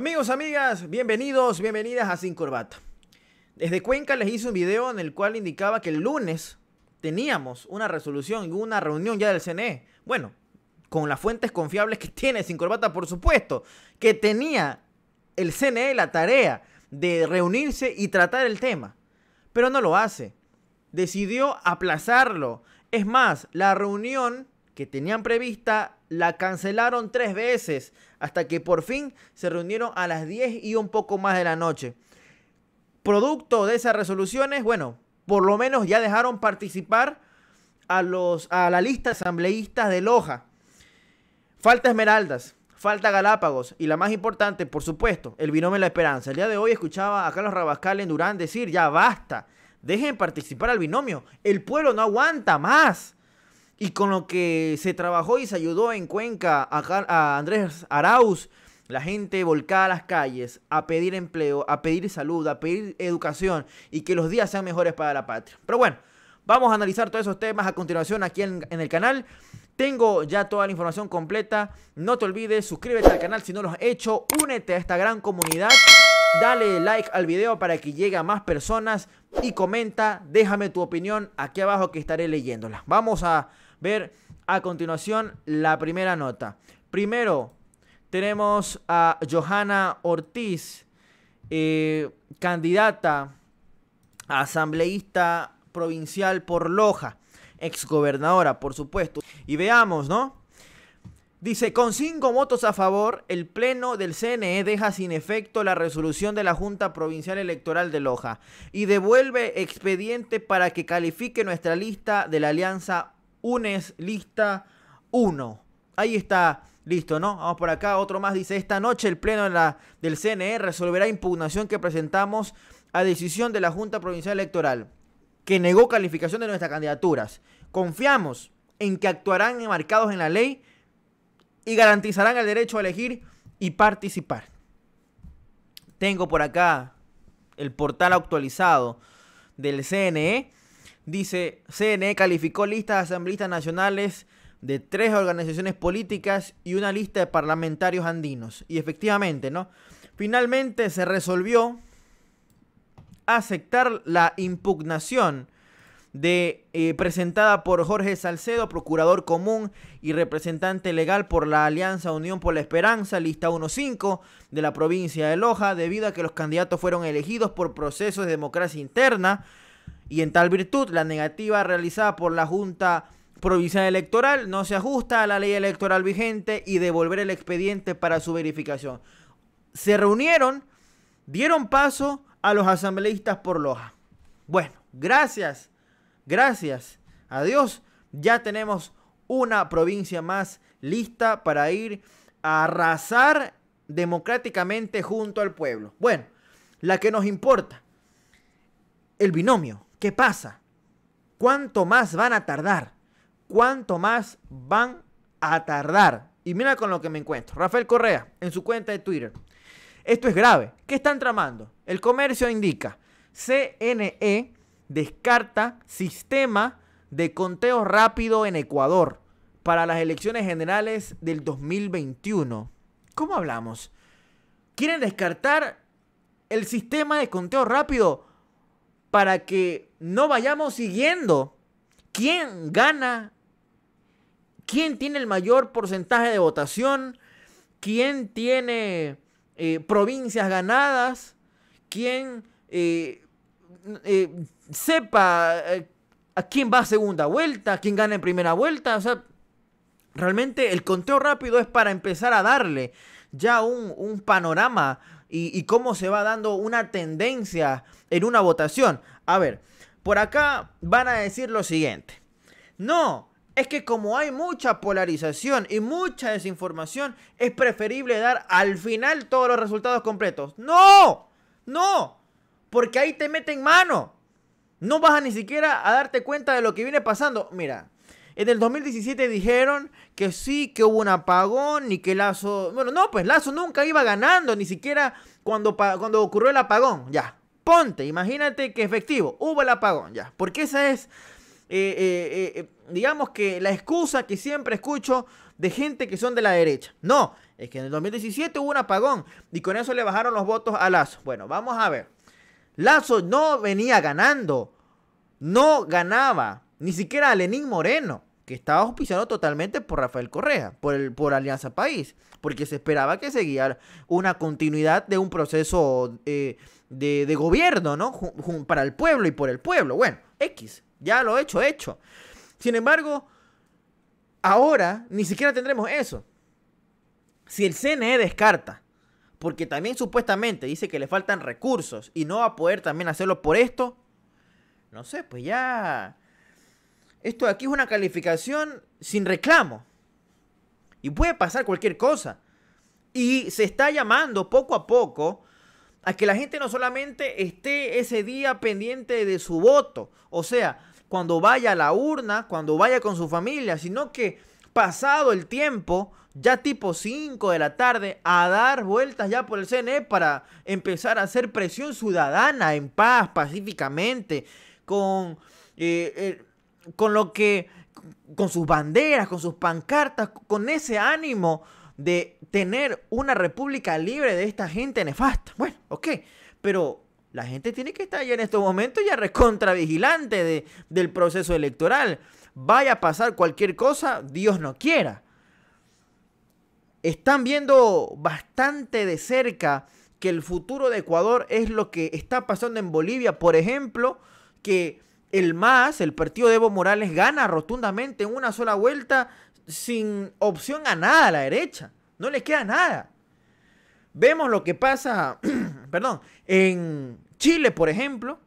Amigos, amigas, bienvenidos, bienvenidas a Sin Corbata. Desde Cuenca les hice un video en el cual indicaba que el lunes teníamos una resolución, y una reunión ya del CNE. Bueno, con las fuentes confiables que tiene Sin Corbata, por supuesto, que tenía el CNE la tarea de reunirse y tratar el tema. Pero no lo hace. Decidió aplazarlo. Es más, la reunión que tenían prevista la cancelaron tres veces hasta que por fin se reunieron a las 10 y un poco más de la noche. Producto de esas resoluciones, bueno, por lo menos ya dejaron participar a, los, a la lista asambleístas de Loja. Falta Esmeraldas, falta Galápagos y la más importante, por supuesto, el binomio de la esperanza. El día de hoy escuchaba a Carlos Rabascal en Durán decir, ya basta, dejen participar al binomio, el pueblo no aguanta más y con lo que se trabajó y se ayudó en Cuenca a, Andrés Arauz, la gente volcada a las calles a pedir empleo, a pedir salud, a pedir educación y que los días sean mejores para la patria. Pero bueno, vamos a analizar todos esos temas a continuación aquí en, en el canal. Tengo ya toda la información completa. No te olvides, suscríbete al canal si no lo has hecho. Únete a esta gran comunidad. Dale like al video para que llegue a más personas. Y comenta, déjame tu opinión aquí abajo que estaré leyéndola. Vamos a ver a continuación la primera nota. Primero, tenemos a Johanna Ortiz, eh, candidata a asambleísta provincial por Loja, exgobernadora, por supuesto. Y veamos, ¿no? Dice, con cinco votos a favor, el Pleno del CNE deja sin efecto la resolución de la Junta Provincial Electoral de Loja y devuelve expediente para que califique nuestra lista de la Alianza UNES lista 1. Ahí está, listo, ¿no? Vamos por acá, otro más dice, esta noche el Pleno de la, del CNE resolverá impugnación que presentamos a decisión de la Junta Provincial Electoral, que negó calificación de nuestras candidaturas. Confiamos en que actuarán enmarcados en la ley y garantizarán el derecho a elegir y participar. Tengo por acá el portal actualizado del CNE Dice, CNE calificó listas de asambleístas nacionales de tres organizaciones políticas y una lista de parlamentarios andinos. Y efectivamente, ¿no? Finalmente se resolvió aceptar la impugnación de, eh, presentada por Jorge Salcedo, procurador común y representante legal por la Alianza Unión por la Esperanza, lista 1.5 de la provincia de Loja, debido a que los candidatos fueron elegidos por procesos de democracia interna y en tal virtud la negativa realizada por la Junta Provincial Electoral no se ajusta a la ley electoral vigente y devolver el expediente para su verificación. Se reunieron, dieron paso a los asambleístas por Loja. Bueno, gracias, gracias a Dios, ya tenemos una provincia más lista para ir a arrasar democráticamente junto al pueblo. Bueno, la que nos importa, el binomio ¿Qué pasa? ¿Cuánto más van a tardar? ¿Cuánto más van a tardar? Y mira con lo que me encuentro. Rafael Correa, en su cuenta de Twitter. Esto es grave. ¿Qué están tramando? El comercio indica. CNE descarta sistema de conteo rápido en Ecuador para las elecciones generales del 2021. ¿Cómo hablamos? ¿Quieren descartar el sistema de conteo rápido para que no vayamos siguiendo quién gana, quién tiene el mayor porcentaje de votación, quién tiene eh, provincias ganadas, quién eh, eh, sepa a quién va a segunda vuelta, quién gana en primera vuelta. O sea, realmente el conteo rápido es para empezar a darle ya un, panorama y, y cómo se va dando una tendencia en una votación. A ver, por acá van a decir lo siguiente. No, es que como hay mucha polarización y mucha desinformación, es preferible dar al final todos los resultados completos. No, no, porque ahí te meten mano. No vas a ni siquiera a darte cuenta de lo que viene pasando. Mira, en el 2017 dijeron que sí, que hubo un apagón y que Lazo... Bueno, no, pues Lazo nunca iba ganando, ni siquiera cuando, cuando ocurrió el apagón. Ya, Ponte, imagínate que efectivo, hubo el apagón ya, porque esa es, eh, eh, eh, digamos que la excusa que siempre escucho de gente que son de la derecha. No, es que en el 2017 hubo un apagón y con eso le bajaron los votos a Lazo. Bueno, vamos a ver. Lazo no venía ganando, no ganaba, ni siquiera a Lenín Moreno que estaba auspiciado totalmente por Rafael Correa, por, el, por Alianza País, porque se esperaba que seguía una continuidad de un proceso eh, de, de, gobierno, ¿no? Para el pueblo y por el pueblo. Bueno, X, ya lo he hecho, hecho. Sin embargo, ahora ni siquiera tendremos eso. Si el CNE descarta, porque también supuestamente dice que le faltan recursos y no va a poder también hacerlo por esto, no sé, pues ya esto de aquí es una calificación sin reclamo. Y puede pasar cualquier cosa. Y se está llamando poco a poco a que la gente no solamente esté ese día pendiente de su voto, o sea, cuando vaya a la urna, cuando vaya con su familia, sino que pasado el tiempo, ya tipo 5 de la tarde, a dar vueltas ya por el CNE para empezar a hacer presión ciudadana en paz, pacíficamente, con... Eh, eh, con lo que, con sus banderas, con sus pancartas, con ese ánimo de tener una república libre de esta gente nefasta. Bueno, ok, pero la gente tiene que estar ya en estos momentos ya recontravigilante de, del proceso electoral. Vaya a pasar cualquier cosa, Dios no quiera. Están viendo bastante de cerca que el futuro de Ecuador es lo que está pasando en Bolivia, por ejemplo, que el MAS, el partido de Evo Morales, gana rotundamente en una sola vuelta sin opción a nada a la derecha. No le queda nada. Vemos lo que pasa, perdón, en Chile, por ejemplo.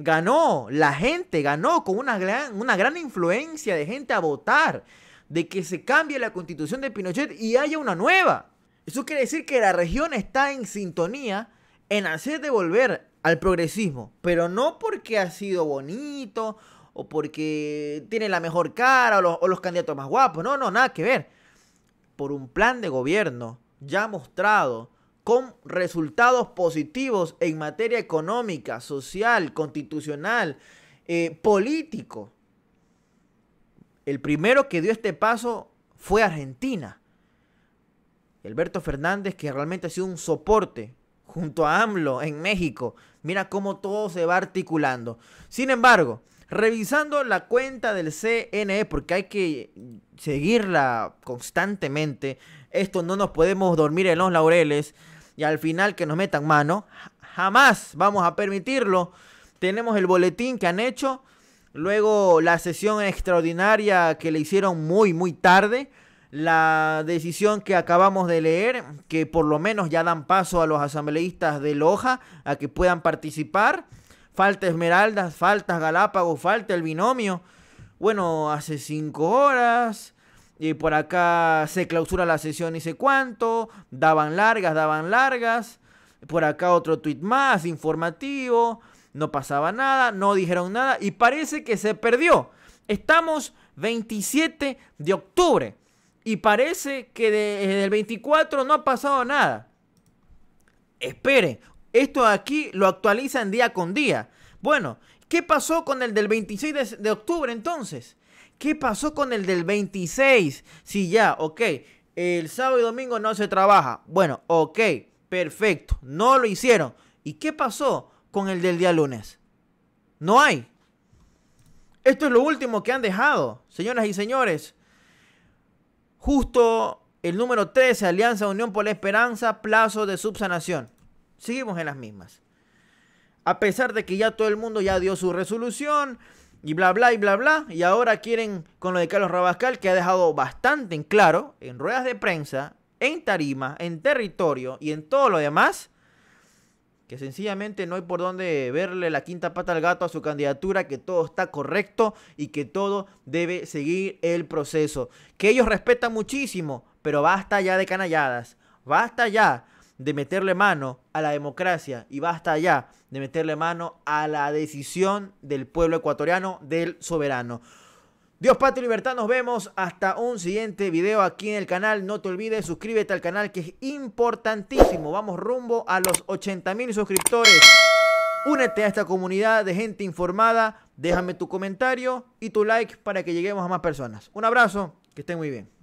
Ganó la gente, ganó con una gran, una gran influencia de gente a votar, de que se cambie la constitución de Pinochet y haya una nueva. Eso quiere decir que la región está en sintonía en hacer devolver al progresismo, pero no porque ha sido bonito o porque tiene la mejor cara o los, candidatos más guapos, no, no, nada que ver. Por un plan de gobierno ya mostrado, con resultados positivos en materia económica, social, constitucional, eh, político. El primero que dio este paso fue Argentina. Alberto Fernández, que realmente ha sido un soporte junto a AMLO en México. Mira cómo todo se va articulando. Sin embargo, revisando la cuenta del CNE, porque hay que seguirla constantemente, esto no nos podemos dormir en los laureles y al final que nos metan mano, jamás vamos a permitirlo. Tenemos el boletín que han hecho, luego la sesión extraordinaria que le hicieron muy, muy tarde la decisión que acabamos de leer, que por lo menos ya dan paso a los asambleístas de Loja a que puedan participar. Falta Esmeraldas, falta Galápagos, falta el binomio. Bueno, hace cinco horas. Y eh, por acá se clausura la sesión y sé cuánto. Daban largas, daban largas. Por acá otro tuit más, informativo. No pasaba nada, no dijeron nada. Y parece que se perdió. Estamos 27 de octubre. Y parece que desde el 24 no ha pasado nada. Espere, esto aquí lo actualizan día con día. Bueno, ¿qué pasó con el del 26 de, octubre entonces? ¿Qué pasó con el del 26? Si ya, ok, el sábado y domingo no se trabaja. Bueno, ok, perfecto, no lo hicieron. ¿Y qué pasó con el del día lunes? No hay. Esto es lo último que han dejado, señoras y señores. Justo el número 13, Alianza Unión por la Esperanza, plazo de subsanación. Seguimos en las mismas. A pesar de que ya todo el mundo ya dio su resolución y bla bla y bla bla, y ahora quieren con lo de Carlos Rabascal, que ha dejado bastante en claro en ruedas de prensa, en tarima, en territorio y en todo lo demás, que sencillamente no hay por dónde verle la quinta pata al gato a su candidatura, que todo está correcto y que todo debe seguir el proceso. Que ellos respetan muchísimo, pero basta ya de canalladas, basta ya de meterle mano a la democracia y basta ya de meterle mano a la decisión del pueblo ecuatoriano, del soberano. Dios, patria y libertad, nos vemos hasta un siguiente video aquí en el canal. No te olvides, suscríbete al canal que es importantísimo. Vamos rumbo a los 80 mil suscriptores. Únete a esta comunidad de gente informada. Déjame tu comentario y tu like para que lleguemos a más personas. Un abrazo, que estén muy bien.